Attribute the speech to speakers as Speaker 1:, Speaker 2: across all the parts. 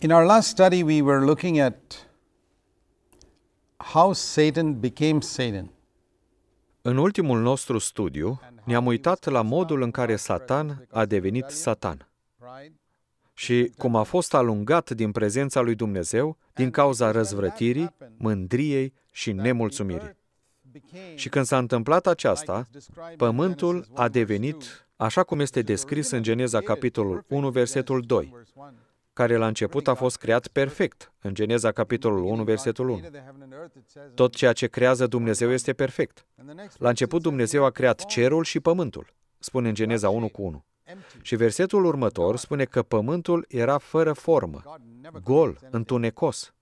Speaker 1: In our last study, we were looking at how
Speaker 2: Satan became Satan. În ultimul nostru studiu, ne-am uitat la modul în care Satan a devenit Satan și cum a fost alungat din prezența lui Dumnezeu din cauza răzvrătirii, mândriei și nemulțumirii. Și când s-a întâmplat aceasta, pământul a devenit așa cum este descris în Geneza capitolul 1, versetul 2 care la început a fost creat perfect, în Geneza capitolul 1, versetul 1. Tot ceea ce creează Dumnezeu este perfect. La început Dumnezeu a creat cerul și pământul, spune în Geneza 1 cu 1. Și versetul următor spune că pământul era fără formă, gol, întunecos.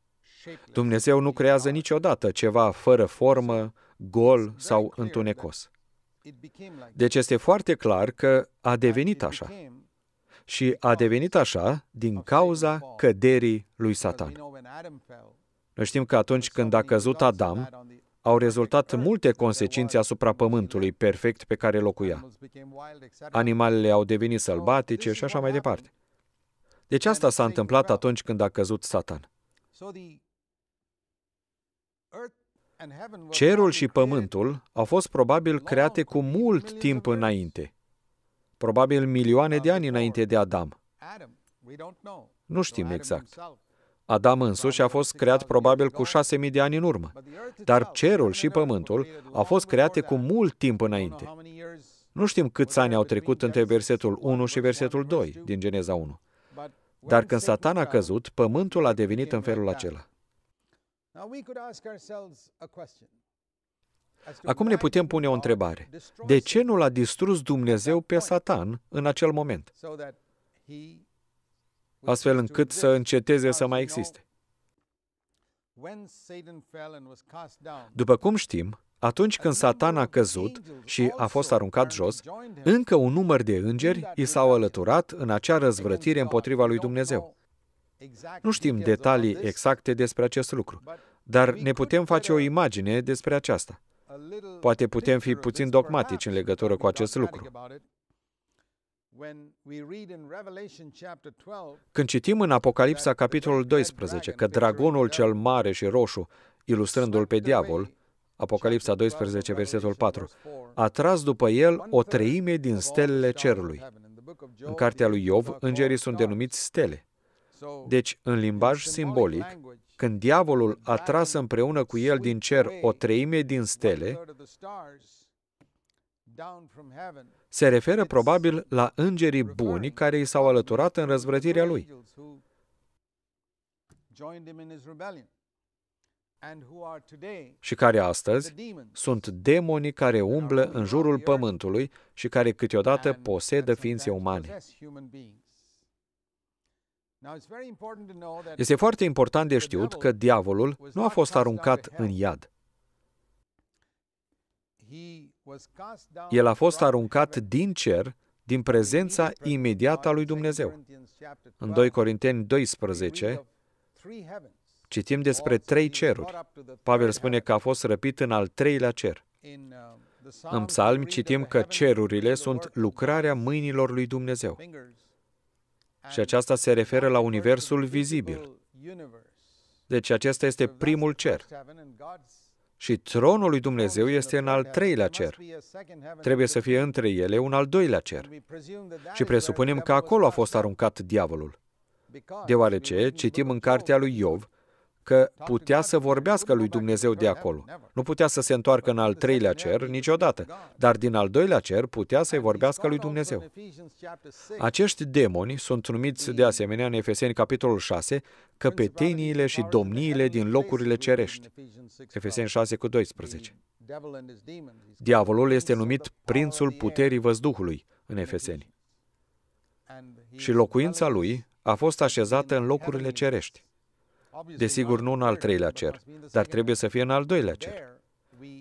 Speaker 2: Dumnezeu nu creează niciodată ceva fără formă, gol sau întunecos. Deci este foarte clar că a devenit așa. Și a devenit așa din cauza căderii lui Satan. Noi știm că atunci când a căzut Adam, au rezultat multe consecințe asupra pământului perfect pe care locuia. Animalele au devenit sălbatice și așa mai departe. Deci asta s-a întâmplat atunci când a căzut Satan. Cerul și pământul au fost probabil create cu mult timp înainte probabil milioane de ani înainte de Adam. Nu știm exact. Adam însuși a fost creat probabil cu șase mii de ani în urmă, dar cerul și pământul au fost create cu mult timp înainte. Nu știm câți ani au trecut între versetul 1 și versetul 2 din Geneza 1. Dar când Satan a căzut, pământul a devenit în felul acela. Acum ne putem pune o întrebare. De ce nu l-a distrus Dumnezeu pe Satan în acel moment? Astfel încât să înceteze să mai existe. După cum știm, atunci când Satan a căzut și a fost aruncat jos, încă un număr de îngeri i s-au alăturat în acea răzvrătire împotriva lui Dumnezeu. Exact nu știm detalii exacte despre acest lucru, dar ne putem face o imagine despre aceasta. Poate putem fi puțin dogmatici în legătură cu acest lucru. Când citim în Apocalipsa, capitolul 12, că dragonul cel mare și roșu, ilustrându-l pe diavol, Apocalipsa 12, versetul 4, a tras după el o treime din stelele cerului. În cartea lui Iov, îngerii sunt denumiți stele. Deci, în limbaj simbolic, când diavolul a tras împreună cu el din cer o treime din stele, se referă probabil la îngerii buni care i s-au alăturat în răzvrătirea lui. Și care astăzi sunt demonii care umblă în jurul pământului și care câteodată posedă ființe umane. Este foarte important de știut că diavolul nu a fost aruncat în iad. El a fost aruncat din cer, din prezența imediată a lui Dumnezeu. În 2 Corinteni 12, citim despre trei ceruri. Pavel spune că a fost răpit în al treilea cer. Uh, în psalmi citim că cerurile sunt lucrarea mâinilor lui Dumnezeu. Și aceasta se referă la universul vizibil. Deci acesta este primul cer. Și tronul lui Dumnezeu este în al treilea cer. Trebuie să fie între ele un al doilea cer. Și presupunem că acolo a fost aruncat diavolul. Deoarece citim în cartea lui Iov că putea să vorbească lui Dumnezeu de acolo. Nu putea să se întoarcă în al treilea cer niciodată, dar din al doilea cer putea să-i vorbească lui Dumnezeu. Acești demoni sunt numiți de asemenea în Efeseni capitolul 6, căpeteniile și domniile din locurile cerești. Efeseni 6 cu 12. Diavolul este numit prințul puterii văzduhului în Efeseni. Și locuința lui a fost așezată în locurile cerești. Desigur, nu în al treilea cer, dar trebuie să fie în al doilea cer.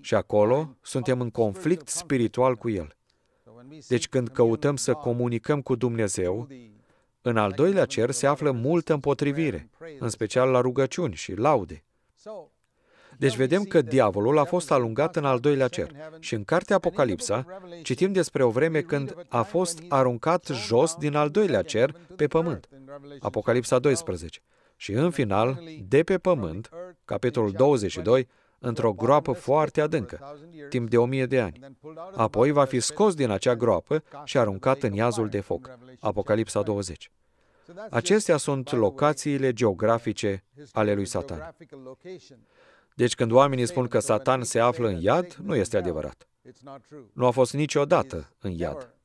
Speaker 2: Și acolo suntem în conflict spiritual cu El. Deci când căutăm să comunicăm cu Dumnezeu, în al doilea cer se află multă împotrivire, în special la rugăciuni și laude. Deci vedem că diavolul a fost alungat în al doilea cer. Și în cartea Apocalipsa citim despre o vreme când a fost aruncat jos din al doilea cer pe pământ. Apocalipsa 12 și în final, de pe pământ, capitolul 22, într-o groapă foarte adâncă, timp de o mie de ani. Apoi va fi scos din acea groapă și aruncat în iazul de foc. Apocalipsa 20. Acestea sunt locațiile geografice ale lui Satan. Deci când oamenii spun că Satan se află în iad, nu este adevărat. Nu a fost niciodată în iad.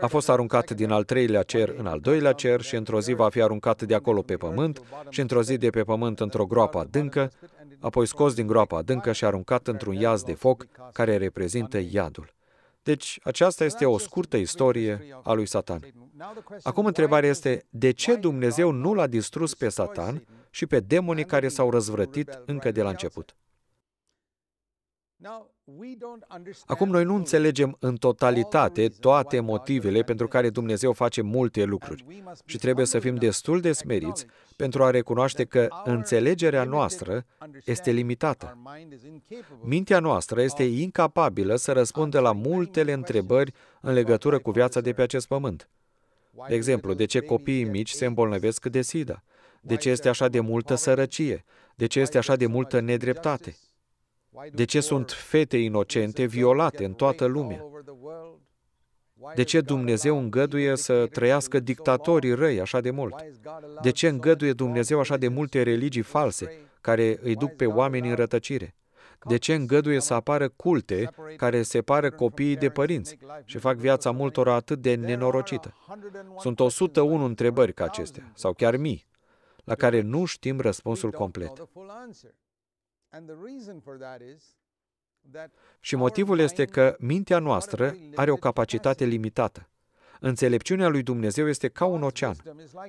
Speaker 2: A fost aruncat din al treilea cer în al doilea cer și într-o zi va fi aruncat de acolo pe pământ și într-o zi de pe pământ într-o groapă adâncă, apoi scos din groapa adâncă și aruncat într-un iaz de foc care reprezintă iadul. Deci, aceasta este o scurtă istorie a lui Satan. Acum întrebarea este, de ce Dumnezeu nu l-a distrus pe Satan și pe demonii care s-au răzvrătit încă de la început? Acum noi nu înțelegem în totalitate toate motivele pentru care Dumnezeu face multe lucruri și trebuie să fim destul de smeriți pentru a recunoaște că înțelegerea noastră este limitată. Mintea noastră este incapabilă să răspundă la multele întrebări în legătură cu viața de pe acest pământ. De exemplu, de ce copiii mici se îmbolnăvesc de sida? De ce este așa de multă sărăcie? De ce este așa de multă nedreptate? De ce sunt fete inocente violate în toată lumea? De ce Dumnezeu îngăduie să trăiască dictatorii răi așa de mult? De ce îngăduie Dumnezeu așa de multe religii false care îi duc pe oameni în rătăcire? De ce îngăduie să apară culte care separă copiii de părinți și fac viața multora atât de nenorocită? Sunt 101 întrebări ca acestea, sau chiar mii, la care nu știm răspunsul complet. Și motivul este că mintea noastră are o capacitate limitată. Înțelepciunea lui Dumnezeu este ca un ocean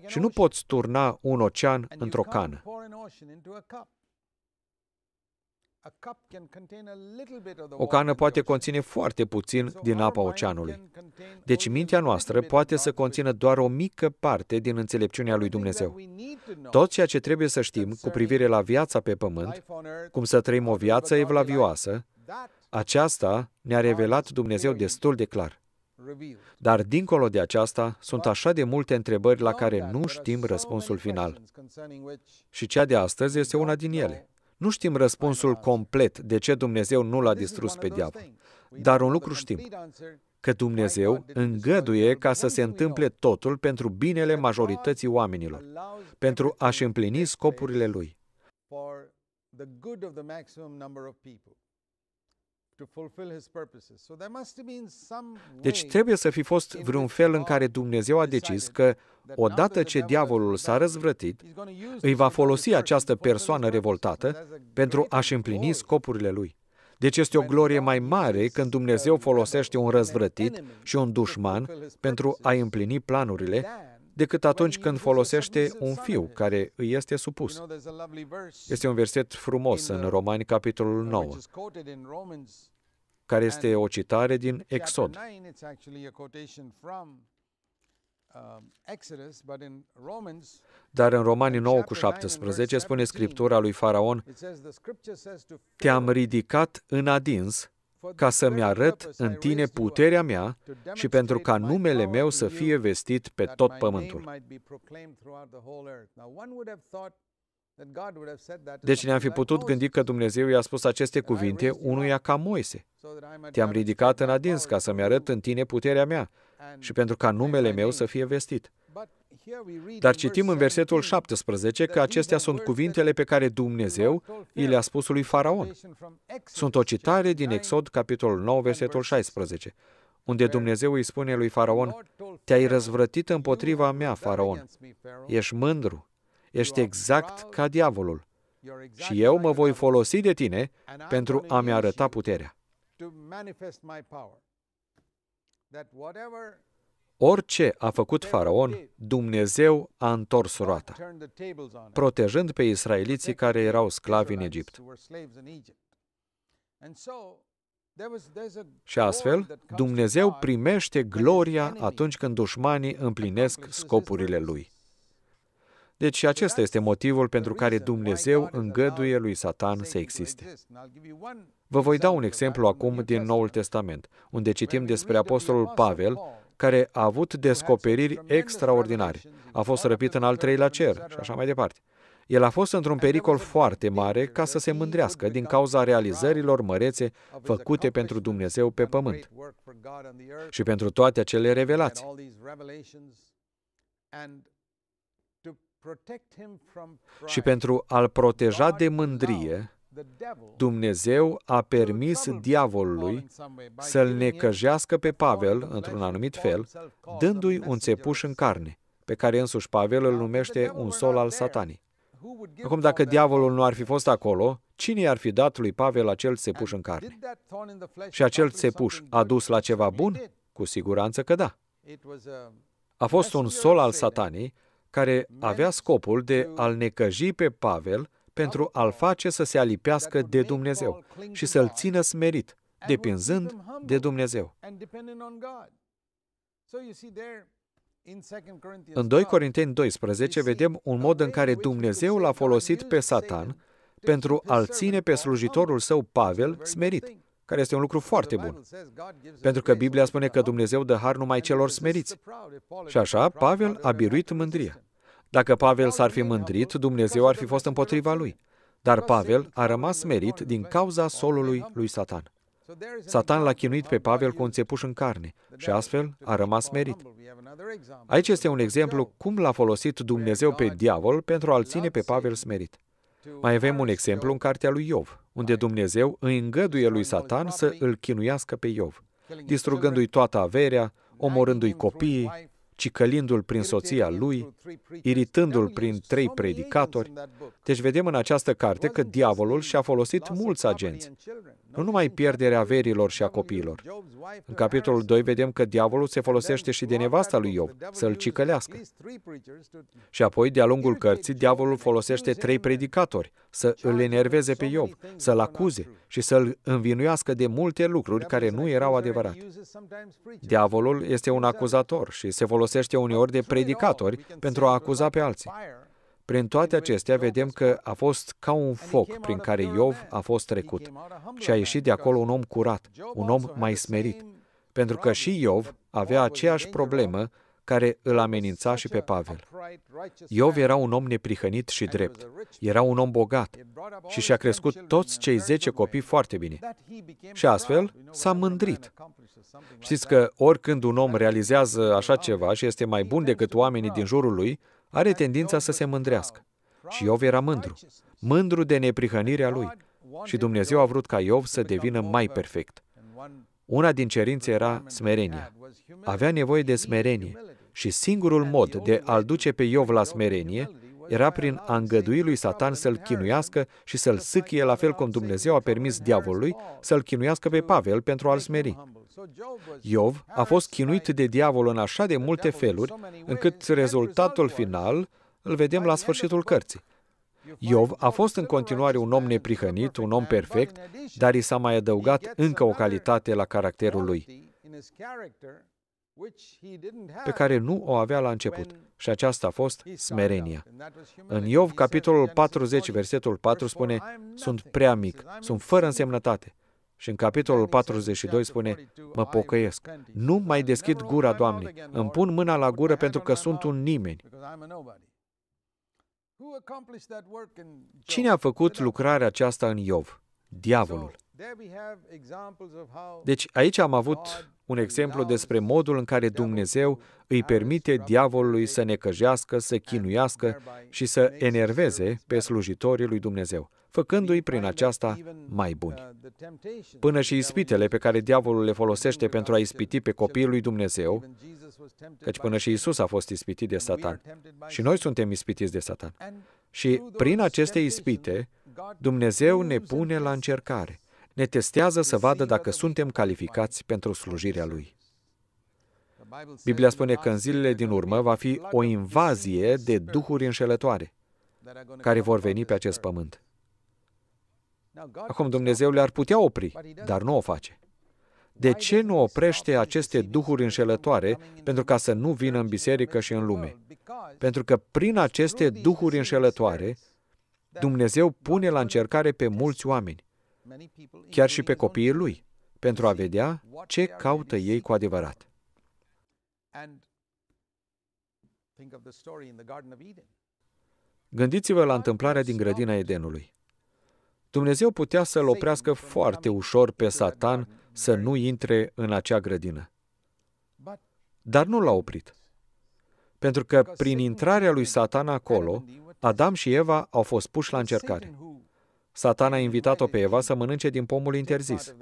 Speaker 2: și nu poți turna un ocean într-o cană. O cană poate conține foarte puțin din apa oceanului. Deci mintea noastră poate să conțină doar o mică parte din înțelepciunea lui Dumnezeu. Tot ceea ce trebuie să știm cu privire la viața pe pământ, cum să trăim o viață evlavioasă, aceasta ne-a revelat Dumnezeu destul de clar. Dar dincolo de aceasta, sunt așa de multe întrebări la care nu știm răspunsul final. Și cea de astăzi este una din ele. Nu știm răspunsul complet de ce Dumnezeu nu l-a distrus pe diavol, dar un lucru știm, că Dumnezeu îngăduie ca să se întâmple totul pentru binele majorității oamenilor, pentru a-și împlini scopurile Lui. Deci trebuie să fi fost vreun fel în care Dumnezeu a decis că odată ce diavolul s-a răzvrătit, îi va folosi această persoană revoltată pentru a-și împlini scopurile lui. Deci este o glorie mai mare când Dumnezeu folosește un răzvrătit și un dușman pentru a împlini planurile decât atunci când folosește un fiu care îi este supus. Este un verset frumos în Romani, capitolul 9, care este o citare din Exod. Dar în Romanii 9 cu 17 spune Scriptura lui Faraon, Te-am ridicat în adins ca să-mi arăt în tine puterea mea și pentru ca numele meu să fie vestit pe tot pământul. Deci ne-am fi putut gândi că Dumnezeu i-a spus aceste cuvinte unuia ca Moise. Te-am ridicat în adins ca să-mi arăt în tine puterea mea și pentru ca numele meu să fie vestit. Dar citim în versetul 17 că acestea sunt cuvintele pe care Dumnezeu i le-a spus lui Faraon. Sunt o citare din Exod, capitolul 9, versetul 16, unde Dumnezeu îi spune lui Faraon, Te-ai răzvrătit împotriva mea, Faraon. Ești mândru. Ești exact ca diavolul. Și eu mă voi folosi de tine pentru a-mi arăta puterea. Orice a făcut faraon, Dumnezeu a întors roata, protejând pe israeliții care erau sclavi în Egipt. Și astfel, Dumnezeu primește gloria atunci când dușmanii împlinesc scopurile lui. Deci acesta este motivul pentru care Dumnezeu îngăduie lui Satan să existe. Vă voi da un exemplu acum din Noul Testament, unde citim despre Apostolul Pavel, care a avut descoperiri extraordinare. A fost răpit în al treilea cer și așa mai departe. El a fost într-un pericol foarte mare ca să se mândrească din cauza realizărilor mărețe făcute pentru Dumnezeu pe pământ și pentru toate acele revelații. Și pentru a-l proteja de mândrie, Dumnezeu a permis diavolului să-l necăjească pe Pavel într-un anumit fel, dându-i un țepuș în carne, pe care însuși Pavel îl numește un sol al satanii. Acum, dacă diavolul nu ar fi fost acolo, cine ar fi dat lui Pavel acel țepuș în carne? Și acel țepuș a dus la ceva bun? Cu siguranță că da. A fost un sol al satanii care avea scopul de a-l necăji pe Pavel pentru a-l face să se alipească de Dumnezeu și să-l țină smerit, depinzând de Dumnezeu. În 2 Corinteni 12 vedem un mod în care Dumnezeu l-a folosit pe Satan pentru a-l ține pe slujitorul său Pavel smerit, care este un lucru foarte bun. Pentru că Biblia spune că Dumnezeu dă har numai celor smeriți. Și așa, Pavel a biruit mândria. Dacă Pavel s-ar fi mândrit, Dumnezeu ar fi fost împotriva lui. Dar Pavel a rămas merit din cauza solului lui Satan. Satan l-a chinuit pe Pavel cu un țepuș în carne și astfel a rămas merit. Aici este un exemplu cum l-a folosit Dumnezeu pe diavol pentru a-l ține pe Pavel smerit. Mai avem un exemplu în cartea lui Iov, unde Dumnezeu îi îngăduie lui Satan să îl chinuiască pe Iov, distrugându-i toată averea, omorându-i copiii, cicălindu-l prin soția lui, iritându-l prin trei predicatori. Deci vedem în această carte că diavolul și-a folosit mulți agenți. Nu numai pierderea averilor și a copiilor. În capitolul 2 vedem că diavolul se folosește și de nevasta lui Iov, să-l cicălească. Și apoi, de-a lungul cărții, diavolul folosește trei predicatori, să îl enerveze pe Iov, să-l acuze și să-l învinuiască de multe lucruri care nu erau adevărate. Diavolul este un acuzator și se folosește uneori de predicatori pentru a acuza pe alții. Prin toate acestea vedem că a fost ca un foc prin care Iov a fost trecut și a ieșit de acolo un om curat, un om mai smerit, pentru că și Iov avea aceeași problemă care îl amenința și pe Pavel. Iov era un om neprihănit și drept, era un om bogat și și-a crescut toți cei zece copii foarte bine. Și astfel s-a mândrit. Știți că oricând un om realizează așa ceva și este mai bun decât oamenii din jurul lui, are tendința să se mândrească. Și Iov era mândru, mândru de neprihănirea lui. Și Dumnezeu a vrut ca Iov să devină mai perfect. Una din cerințe era smerenia. Avea nevoie de smerenie și singurul mod de a-l duce pe Iov la smerenie era prin a îngădui lui Satan să-l chinuiască și să-l sâchie, la fel cum Dumnezeu a permis diavolului să-l chinuiască pe Pavel pentru a-l smeri. Iov a fost chinuit de diavol în așa de multe feluri, încât rezultatul final îl vedem la sfârșitul cărții. Iov a fost în continuare un om neprihănit, un om perfect, dar i s-a mai adăugat încă o calitate la caracterul lui, pe care nu o avea la început, și aceasta a fost smerenia. În Iov, capitolul 40, versetul 4 spune, Sunt prea mic, sunt fără însemnătate, și în capitolul 42 spune, mă pocăiesc, nu mai deschid gura, Doamne, îmi pun mâna la gură pentru că sunt un nimeni. Cine a făcut lucrarea aceasta în Iov? diavolul. Deci aici am avut un exemplu despre modul în care Dumnezeu îi permite diavolului să necăjească, să chinuiască și să enerveze pe slujitorii lui Dumnezeu, făcându-i prin aceasta mai buni. Uh, până și ispitele pe care diavolul le folosește pentru a ispiti pe copiii lui Dumnezeu, căci până și Isus a fost ispitit de Satan. Și noi suntem ispitiți de Satan. Și prin aceste ispite, Dumnezeu ne pune la încercare, ne testează să vadă dacă suntem calificați pentru slujirea Lui. Biblia spune că în zilele din urmă va fi o invazie de duhuri înșelătoare care vor veni pe acest pământ. Acum Dumnezeu le-ar putea opri, dar nu o face. De ce nu oprește aceste duhuri înșelătoare pentru ca să nu vină în biserică și în lume? Pentru că prin aceste duhuri înșelătoare Dumnezeu pune la încercare pe mulți oameni, chiar și pe copiii lui, pentru a vedea ce caută ei cu adevărat. Gândiți-vă la întâmplarea din grădina Edenului. Dumnezeu putea să-l oprească foarte ușor pe Satan să nu intre în acea grădină. Dar nu l-a oprit. Pentru că prin intrarea lui Satan acolo, Adam și Eva au fost puși la încercare. Satan a invitat-o pe Eva să mănânce din pomul interzis.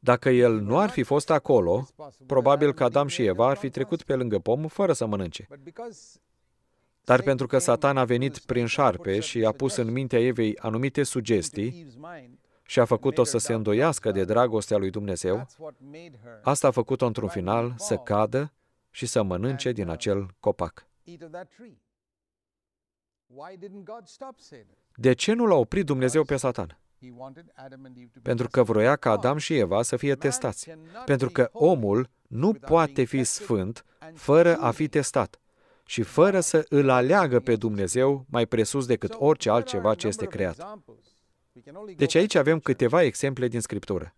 Speaker 2: Dacă el nu ar fi fost acolo, probabil că Adam și Eva ar fi trecut pe lângă pom fără să mănânce. Dar pentru că Satan a venit prin șarpe și a pus în mintea Evei anumite sugestii și a făcut-o să se îndoiască de dragostea lui Dumnezeu, asta a făcut-o într-un final să cadă și să mănânce din acel copac. De ce nu l-a oprit Dumnezeu pe Satan? Pentru că vroia ca Adam și Eva să fie testați. Pentru că omul nu poate fi sfânt fără a fi testat și fără să îl aleagă pe Dumnezeu mai presus decât orice altceva ce este creat. Deci aici avem câteva exemple din Scriptură.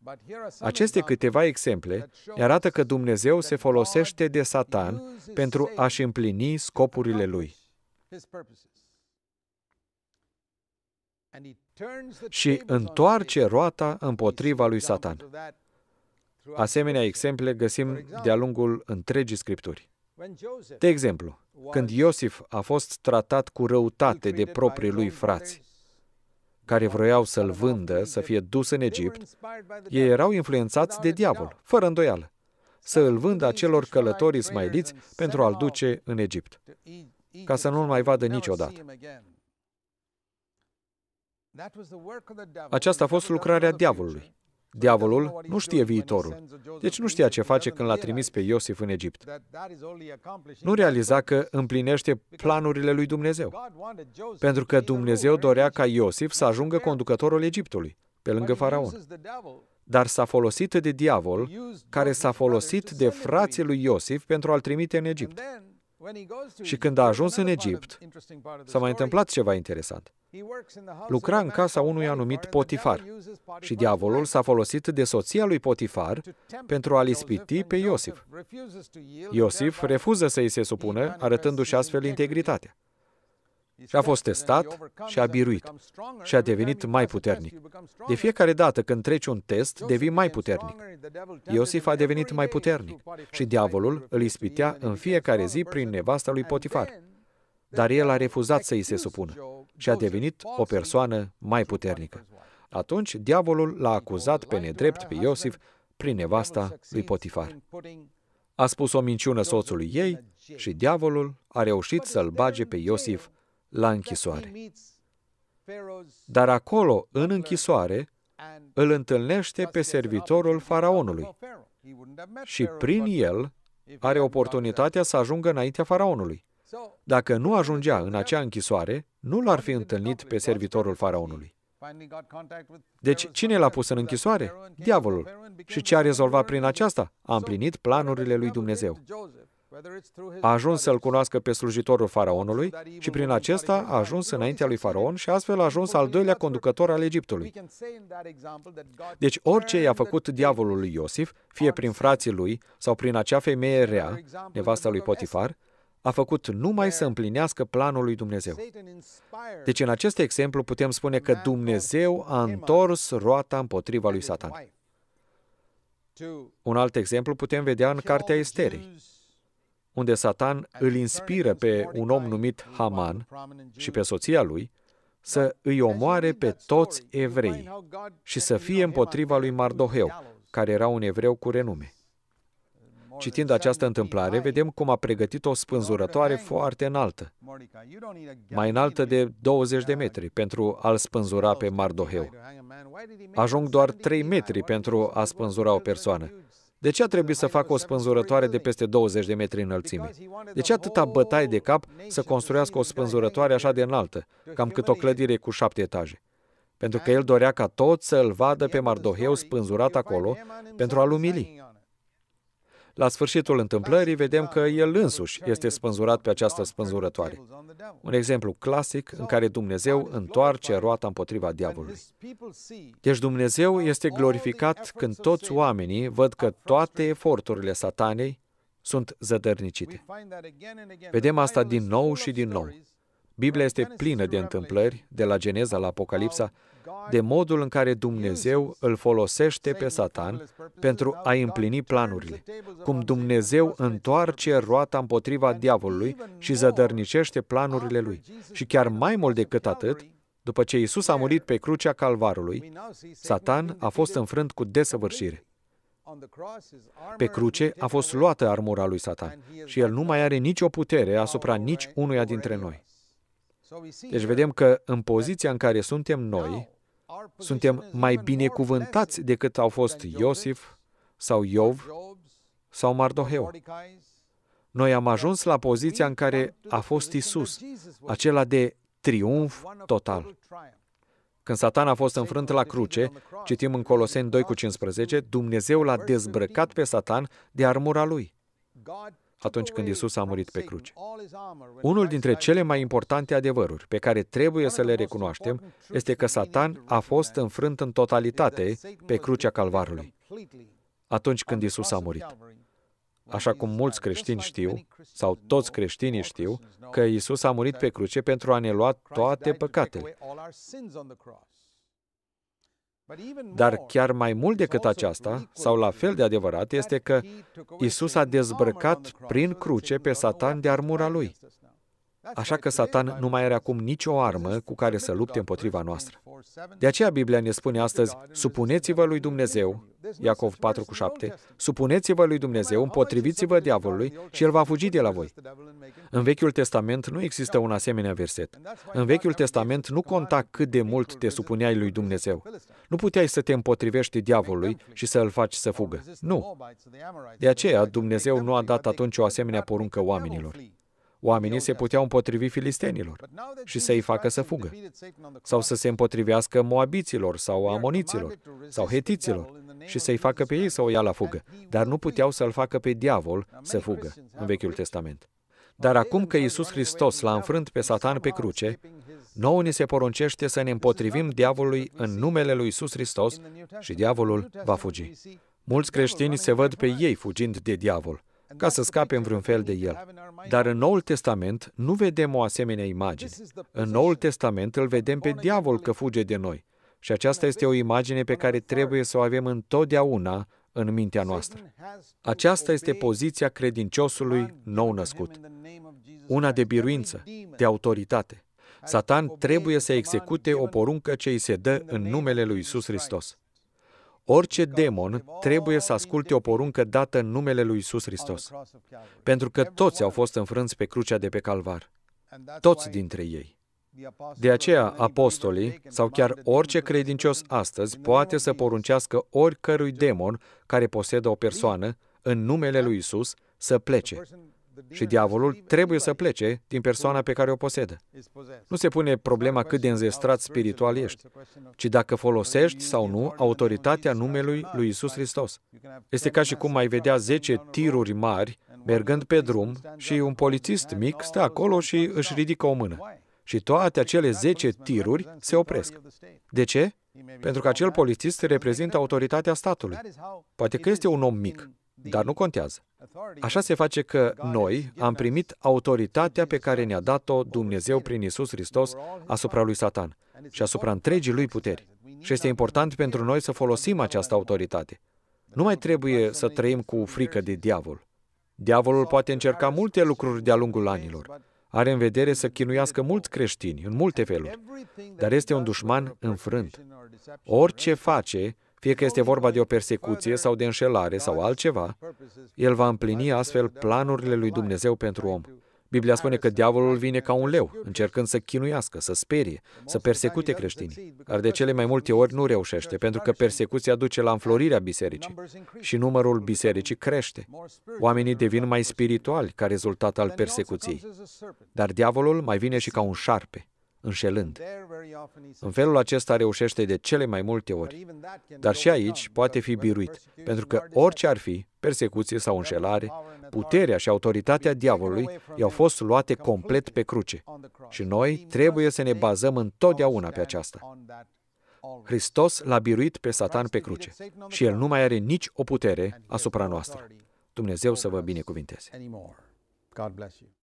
Speaker 2: Aceste câteva exemple ne arată că Dumnezeu se folosește de Satan pentru a-și împlini scopurile lui. Și întoarce roata împotriva lui Satan. Asemenea exemple găsim de-a lungul întregii Scripturi.
Speaker 1: De exemplu,
Speaker 2: când Iosif a fost tratat cu răutate de proprii lui frați, care vroiau să-l vândă, să fie dus în Egipt, ei erau influențați de diavol, fără îndoială, să îl vândă acelor călători ismailiți pentru a-l duce în Egipt, ca să nu-l mai vadă niciodată.
Speaker 1: Aceasta a fost lucrarea
Speaker 2: diavolului. Diavolul nu știe viitorul, deci nu știa ce face când l-a trimis pe Iosif în Egipt. Nu realiza că împlinește planurile lui Dumnezeu, pentru că Dumnezeu dorea ca Iosif să ajungă conducătorul Egiptului, pe lângă faraon. Dar s-a folosit de diavol, care s-a folosit de frații lui Iosif pentru a-l trimite în Egipt. Și când a ajuns în Egipt, s-a mai întâmplat ceva interesant. Lucra în casa unui anumit Potifar și diavolul s-a folosit de soția lui Potifar pentru a-l ispiti pe Iosif. Iosif refuză să i se supună, arătându-și astfel integritatea și a fost testat și a biruit și a devenit mai puternic. De fiecare dată când treci un test, devii mai puternic. Iosif a devenit mai puternic și diavolul îl ispitea în fiecare zi prin nevasta lui Potifar. Dar el a refuzat să îi se supună și a devenit o persoană mai puternică. Atunci, diavolul l-a acuzat pe nedrept pe Iosif prin nevasta lui Potifar. A spus o minciună soțului ei și diavolul a reușit să-l bage pe Iosif la exact închisoare. Dar acolo, în închisoare, îl întâlnește pe servitorul faraonului și prin el are oportunitatea să ajungă înaintea faraonului. Dacă nu ajungea în acea închisoare, nu l-ar fi întâlnit pe servitorul faraonului. Deci, cine l-a pus în închisoare? Diavolul. Și ce a rezolvat prin aceasta? A împlinit planurile lui Dumnezeu a ajuns să-l cunoască pe slujitorul faraonului și prin acesta a ajuns înaintea lui faraon și astfel a ajuns al doilea conducător al Egiptului. Deci orice i-a făcut diavolul lui Iosif, fie prin frații lui sau prin acea femeie rea, nevasta lui Potifar, a făcut numai să împlinească planul lui Dumnezeu. Deci în acest exemplu putem spune că Dumnezeu a întors roata împotriva lui Satan. Un alt exemplu putem vedea în cartea Esterei unde Satan îl inspiră pe un om numit Haman și pe soția lui să îi omoare pe toți evrei și să fie împotriva lui Mardoheu, care era un evreu cu renume. Citind această întâmplare, vedem cum a pregătit o spânzurătoare foarte înaltă, mai înaltă de 20 de metri, pentru a-l spânzura pe Mardoheu. Ajung doar 3 metri pentru a spânzura o persoană. De ce a trebuit să facă o spânzurătoare de peste 20 de metri înălțime? De ce atâta bătaie de cap să construiască o spânzurătoare așa de înaltă, cam cât o clădire cu șapte etaje? Pentru că el dorea ca tot să-l vadă pe Mardoheu spânzurat acolo pentru a-l umili. La sfârșitul întâmplării vedem că el însuși este spânzurat pe această spânzurătoare. Un exemplu clasic în care Dumnezeu întoarce roata împotriva diavolului. Deci Dumnezeu este glorificat când toți oamenii văd că toate eforturile satanei sunt zădărnicite. Vedem asta din nou și din nou. Biblia este plină de întâmplări, de la Geneza la Apocalipsa, de modul în care Dumnezeu îl folosește pe Satan pentru a împlini planurile, cum Dumnezeu întoarce roata împotriva diavolului și zădărnicește planurile lui. Și chiar mai mult decât atât, după ce Isus a murit pe crucea Calvarului, Satan a fost înfrânt cu desăvârșire. Pe cruce a fost luată armura lui Satan și el nu mai are nicio putere asupra nici unuia dintre noi. Deci vedem că în poziția în care suntem noi, suntem mai binecuvântați decât au fost Iosif sau Iov sau Mardoheu. Noi am ajuns la poziția în care a fost Isus, acela de triumf total. Când Satan a fost înfrânt la cruce, citim în Coloseni 2 cu 15, Dumnezeu l-a dezbrăcat pe Satan de armura lui atunci când Isus a murit pe cruce. Unul dintre cele mai importante adevăruri pe care trebuie să le recunoaștem este că Satan a fost înfrânt în totalitate pe crucea Calvarului, atunci când Isus a murit. Așa cum mulți creștini știu, sau toți creștinii știu, că Isus a murit pe cruce pentru a ne lua toate păcatele. Dar chiar mai mult decât aceasta, sau la fel de adevărat, este că Isus a dezbrăcat prin cruce pe Satan de armura lui. Așa că Satan nu mai are acum nicio armă cu care să lupte împotriva noastră. De aceea Biblia ne spune astăzi, supuneți-vă lui Dumnezeu, Iacov 4 cu 7, supuneți-vă lui Dumnezeu, împotriviți-vă diavolului și el va fugi de la voi. În Vechiul Testament nu există un asemenea verset. În Vechiul Testament nu conta cât de mult te supuneai lui Dumnezeu. Nu puteai să te împotrivești diavolului și să îl faci să fugă. Nu. De aceea Dumnezeu nu a dat atunci o asemenea poruncă oamenilor oamenii se puteau împotrivi filistenilor și să-i facă să fugă, sau să se împotrivească moabiților sau amoniților sau hetiților și să-i facă pe ei să o ia la fugă, dar nu puteau să-l facă pe diavol să fugă în Vechiul Testament. Dar acum că Iisus Hristos l-a înfrânt pe Satan pe cruce, nouă ni se poruncește să ne împotrivim diavolului în numele lui Iisus Hristos și diavolul va fugi. Mulți creștini se văd pe ei fugind de diavol, ca să scape în vreun fel de el. Dar în Noul Testament nu vedem o asemenea imagine. În Noul Testament îl vedem pe diavol că fuge de noi. Și aceasta este o imagine pe care trebuie să o avem întotdeauna în mintea noastră. Aceasta este poziția credinciosului nou născut. Una de biruință, de autoritate. Satan trebuie să execute o poruncă ce îi se dă în numele lui Isus Hristos. Orice demon trebuie să asculte o poruncă dată în numele lui Isus Hristos, pentru că toți au fost înfrânți pe crucea de pe Calvar, toți dintre ei. De aceea, apostolii, sau chiar orice credincios astăzi, poate să poruncească oricărui demon care posedă o persoană, în numele lui Isus, să plece, și diavolul trebuie să plece din persoana pe care o posedă. Nu se pune problema cât de înzestrat spiritual ești, ci dacă folosești sau nu autoritatea numelui lui Isus Hristos. Este ca și cum mai vedea 10 tiruri mari mergând pe drum și un polițist mic stă acolo și își ridică o mână. Și toate acele 10 tiruri se opresc. De ce? Pentru că acel polițist reprezintă autoritatea statului. Poate că este un om mic, dar nu contează. Așa se face că noi am primit autoritatea pe care ne-a dat-o Dumnezeu prin Isus Hristos asupra lui Satan și asupra întregii lui puteri. Și este important pentru noi să folosim această autoritate. Nu mai trebuie să trăim cu frică de diavol. Diavolul poate încerca multe lucruri de-a lungul anilor. Are în vedere să chinuiască mulți creștini, în multe feluri. Dar este un dușman înfrânt. Orice face, fie că este vorba de o persecuție sau de înșelare sau altceva, el va împlini astfel planurile lui Dumnezeu pentru om. Biblia spune că diavolul vine ca un leu, încercând să chinuiască, să sperie, să persecute creștinii. Dar de cele mai multe ori nu reușește, pentru că persecuția duce la înflorirea bisericii și numărul bisericii crește. Oamenii devin mai spirituali ca rezultat al persecuției. Dar diavolul mai vine și ca un șarpe înșelând. În felul acesta reușește de cele mai multe ori. Dar și aici poate fi biruit, pentru că orice ar fi, persecuție sau înșelare, puterea și autoritatea diavolului i-au fost luate complet pe cruce. Și noi trebuie să ne bazăm întotdeauna pe aceasta. Hristos l-a biruit pe Satan pe cruce și el nu mai are nici o putere asupra noastră. Dumnezeu să vă binecuvinteze.
Speaker 1: God bless you.